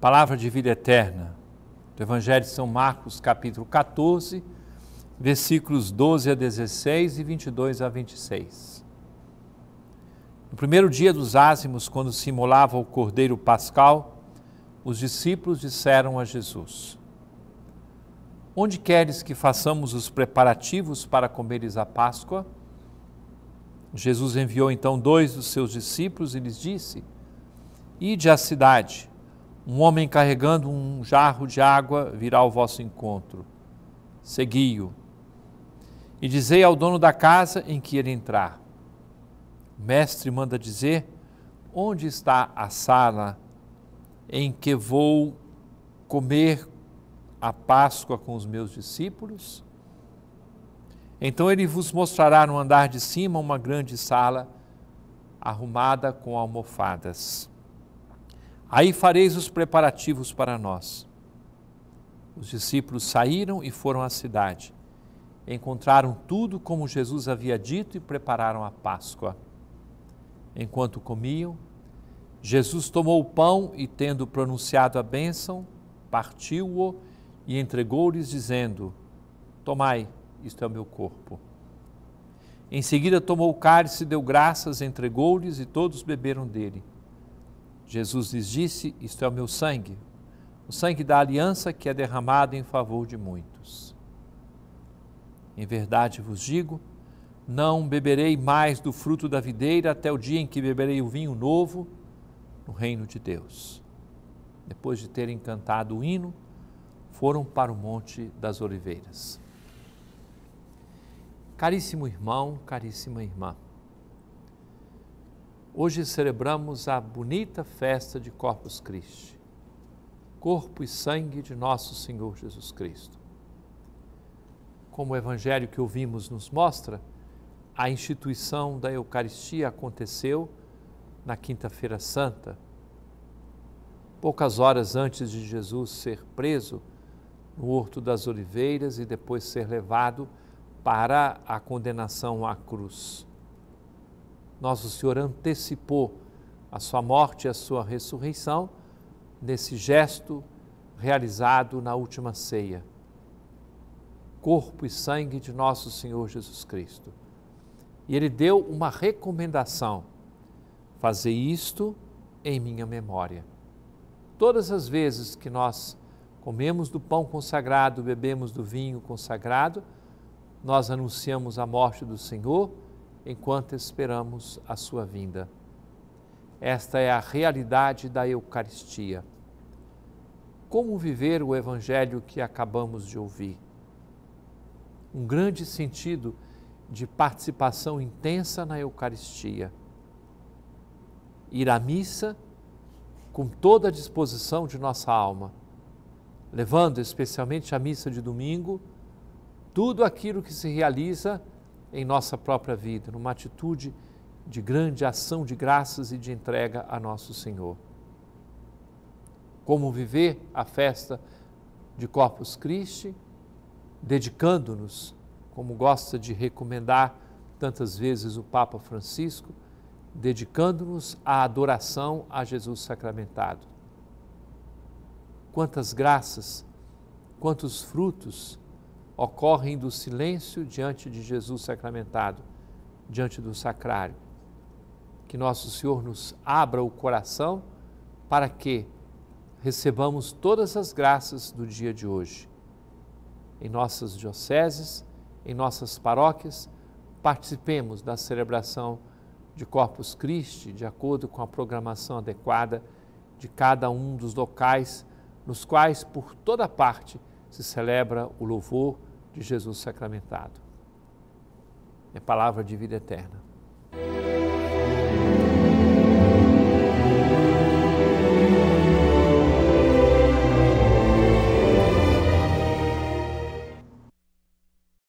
palavra de vida eterna, do Evangelho de São Marcos, capítulo 14, versículos 12 a 16 e 22 a 26. No primeiro dia dos ázimos, quando se imolava o cordeiro pascal, os discípulos disseram a Jesus: Onde queres que façamos os preparativos para comeres a Páscoa? Jesus enviou então dois dos seus discípulos e lhes disse: Ide à cidade um homem carregando um jarro de água virá ao vosso encontro. Segui-o. E dizei ao dono da casa em que ele entrar. O mestre manda dizer: Onde está a sala em que vou comer a Páscoa com os meus discípulos? Então ele vos mostrará no andar de cima uma grande sala arrumada com almofadas. Aí fareis os preparativos para nós. Os discípulos saíram e foram à cidade. Encontraram tudo como Jesus havia dito e prepararam a Páscoa. Enquanto comiam, Jesus tomou o pão e, tendo pronunciado a bênção, partiu-o e entregou-lhes, dizendo: Tomai, isto é o meu corpo. Em seguida, tomou o cálice, deu graças, entregou-lhes e todos beberam dele. Jesus lhes disse: Isto é o meu sangue, o sangue da aliança que é derramado em favor de muitos. Em verdade vos digo: não beberei mais do fruto da videira até o dia em que beberei o vinho novo no reino de Deus. Depois de terem cantado o hino, foram para o Monte das Oliveiras. Caríssimo irmão, caríssima irmã, Hoje celebramos a bonita festa de Corpus Christi, corpo e sangue de nosso Senhor Jesus Cristo. Como o evangelho que ouvimos nos mostra, a instituição da Eucaristia aconteceu na Quinta-feira Santa, poucas horas antes de Jesus ser preso no Horto das Oliveiras e depois ser levado para a condenação à cruz. Nosso Senhor antecipou a sua morte e a sua ressurreição nesse gesto realizado na última ceia. Corpo e sangue de nosso Senhor Jesus Cristo. E ele deu uma recomendação: fazer isto em minha memória. Todas as vezes que nós comemos do pão consagrado, bebemos do vinho consagrado, nós anunciamos a morte do Senhor enquanto esperamos a sua vinda. Esta é a realidade da Eucaristia. Como viver o Evangelho que acabamos de ouvir? Um grande sentido de participação intensa na Eucaristia. Ir à missa com toda a disposição de nossa alma, levando especialmente à missa de domingo tudo aquilo que se realiza em nossa própria vida, numa atitude de grande ação de graças e de entrega a nosso Senhor. Como viver a festa de Corpus Christi, dedicando-nos, como gosta de recomendar tantas vezes o Papa Francisco, dedicando-nos à adoração a Jesus sacramentado. Quantas graças, quantos frutos ocorrem do silêncio diante de Jesus sacramentado, diante do sacrário. Que Nosso Senhor nos abra o coração para que recebamos todas as graças do dia de hoje. Em nossas dioceses, em nossas paróquias, participemos da celebração de Corpus Christi, de acordo com a programação adequada de cada um dos locais nos quais, por toda parte, se celebra o louvor de Jesus sacramentado. É palavra de vida eterna.